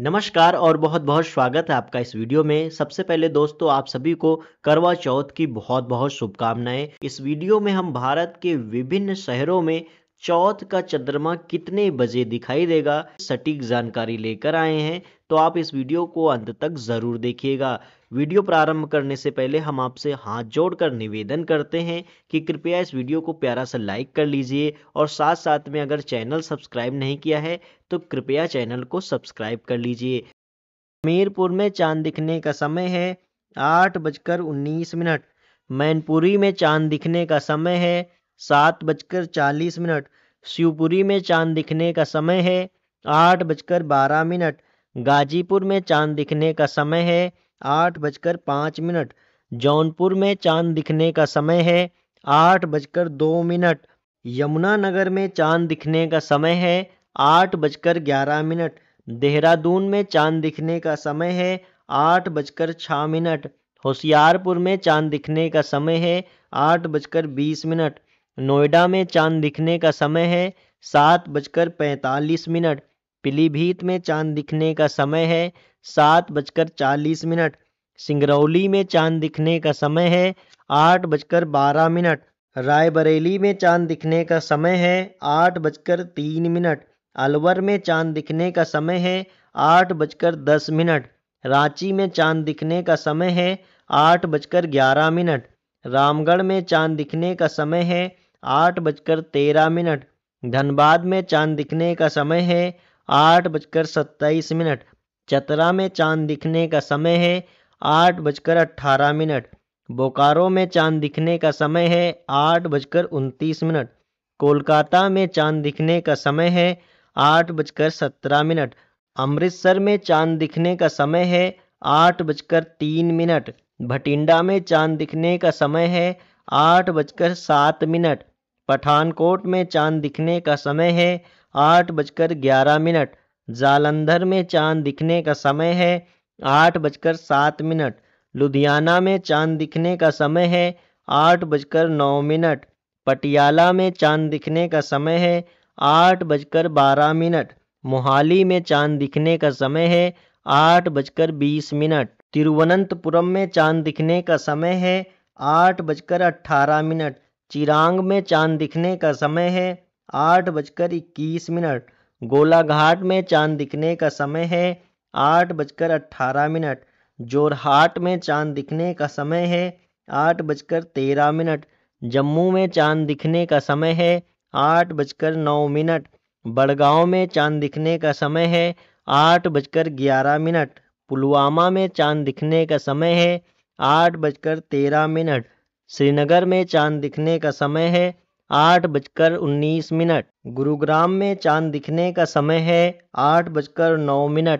नमस्कार और बहुत बहुत स्वागत है आपका इस वीडियो में सबसे पहले दोस्तों आप सभी को करवा चौथ की बहुत बहुत शुभकामनाएं इस वीडियो में हम भारत के विभिन्न शहरों में चौथ का चंद्रमा कितने बजे दिखाई देगा सटीक जानकारी लेकर आए हैं तो आप इस वीडियो को अंत तक ज़रूर देखिएगा वीडियो प्रारंभ करने से पहले हम आपसे हाथ जोड़कर निवेदन करते हैं कि कृपया इस वीडियो को प्यारा सा लाइक कर लीजिए और साथ साथ में अगर चैनल सब्सक्राइब नहीं किया है तो कृपया चैनल को सब्सक्राइब कर लीजिए मीरपुर में चांद दिखने का समय है आठ बजकर उन्नीस मिनट मैनपुरी में चांद दिखने का समय है सात बजकर चालीस मिनट शिवपुरी में चांद दिखने का समय है आठ बजकर बारह मिनट गाजीपुर में चांद दिखने का समय है आठ बजकर पाँच मिनट जौनपुर में चांद दिखने का समय है आठ बजकर दो मिनट यमुनानगर में चांद दिखने का समय है आठ बजकर ग्यारह मिनट देहरादून में चांद दिखने का समय है आठ बजकर छः मिनट होशियारपुर में चांद दिखने का समय है आठ बजकर बीस मिनट नोएडा में चांद दिखने का समय है सात बजकर पैंतालीस मिनट पीलीभीत में चांद दिखने का समय है सात बजकर चालीस मिनट सिंगरौली में चांद दिखने का समय है आठ बजकर बारह मिनट रायबरेली में चांद दिखने का समय है आठ बजकर तीन मिनट अलवर में चांद दिखने का समय है आठ बजकर दस मिनट रांची में चांद दिखने का समय है आठ बजकर ग्यारह मिनट रामगढ़ में चांद दिखने का समय है आठ बजकर तेरह मिनट धनबाद में चांद दिखने का समय है आठ बजकर सत्ताईस मिनट चतरा में चांद दिखने का समय है आठ बजकर अट्ठारह मिनट बोकारो में चांद दिखने का समय है आठ बजकर उनतीस मिनट कोलकाता में चांद दिखने का समय है आठ बजकर सत्रह मिनट अमृतसर में चांद दिखने का समय है आठ बजकर तीन मिनट भटिंडा में चांद दिखने का समय है आठ बजकर सात मिनट पठानकोट में चांद दिखने का समय है आठ बजकर ग्यारह मिनट जालंधर में चांद दिखने का समय है आठ बजकर सात मिनट लुधियाना में चांद दिखने का समय है आठ बजकर नौ मिनट पटियाला में चांद दिखने का समय है आठ बजकर बारह मिनट मोहाली में चांद दिखने का समय है आठ बजकर बीस मिनट तिरुवनंतपुरम में चांद दिखने का समय है आठ बजकर अट्ठारह मिनट चिरांग में चांद दिखने का समय है आठ बजकर इक्कीस मिनट गोलाघाट में चांद दिखने का समय है आठ बजकर अट्ठारह मिनट जोरहाट में चांद दिखने का समय है आठ बजकर तेरह मिनट जम्मू में चांद दिखने का समय है आठ बजकर नौ मिनट बड़गांव में चांद दिखने का समय है आठ बजकर ग्यारह मिनट पुलवामा में चांद दिखने का समय है आठ बजकर तेरह मिनट श्रीनगर में चांद दिखने का समय है आठ बजकर उन्नीस मिनट गुरुग्राम में चांद दिखने का समय है आठ बजकर नौ मिनट